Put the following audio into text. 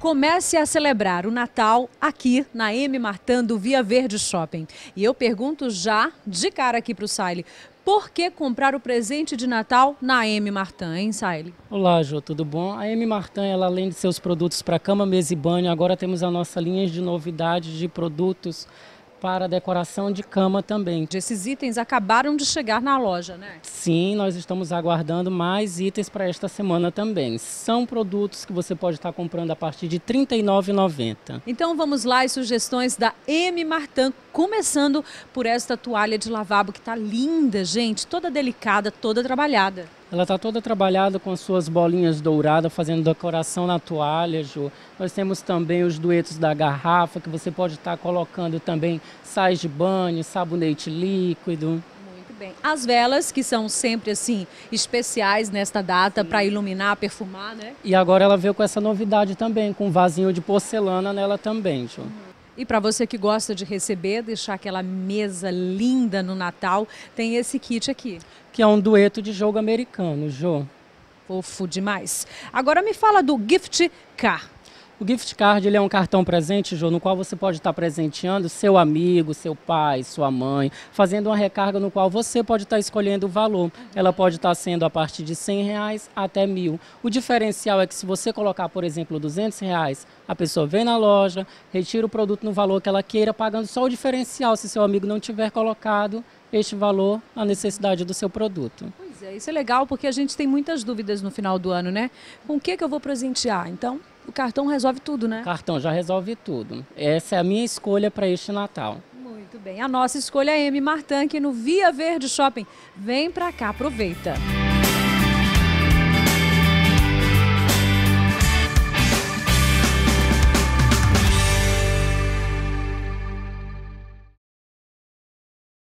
comece a celebrar o Natal aqui na M Martando Via Verde Shopping. E eu pergunto já de cara aqui para o Saile, por que comprar o presente de Natal na M Martin, hein, Saile? Olá, Jô, tudo bom? A M Martin, ela além de seus produtos para cama, mesa e banho, agora temos a nossa linha de novidades de produtos para decoração de cama também. Esses itens acabaram de chegar na loja, né? Sim, nós estamos aguardando mais itens para esta semana também. São produtos que você pode estar comprando a partir de R$ 39,90. Então vamos lá as sugestões da M Martan, começando por esta toalha de lavabo que está linda, gente, toda delicada, toda trabalhada. Ela está toda trabalhada com as suas bolinhas douradas, fazendo decoração na toalha, Ju. Nós temos também os duetos da garrafa, que você pode estar tá colocando também sais de banho, sabonete líquido. Muito bem. As velas, que são sempre, assim, especiais nesta data para iluminar, perfumar, né? E agora ela veio com essa novidade também, com um vasinho de porcelana nela também, Ju. Uhum. E para você que gosta de receber, deixar aquela mesa linda no Natal, tem esse kit aqui. Que é um dueto de jogo americano, Jô. Fofo demais. Agora me fala do Gift Car. O gift card ele é um cartão presente, João, no qual você pode estar presenteando seu amigo, seu pai, sua mãe, fazendo uma recarga no qual você pode estar escolhendo o valor. Ela pode estar sendo a partir de 100 reais até mil. O diferencial é que se você colocar, por exemplo, 200 reais, a pessoa vem na loja, retira o produto no valor que ela queira, pagando só o diferencial se seu amigo não tiver colocado este valor à necessidade do seu produto. Pois é, isso é legal porque a gente tem muitas dúvidas no final do ano, né? Com o que, que eu vou presentear? Então, o cartão resolve tudo, né? Cartão já resolve tudo. Essa é a minha escolha para este Natal. Muito bem. A nossa escolha é M. Martan aqui no Via Verde Shopping. Vem para cá, aproveita.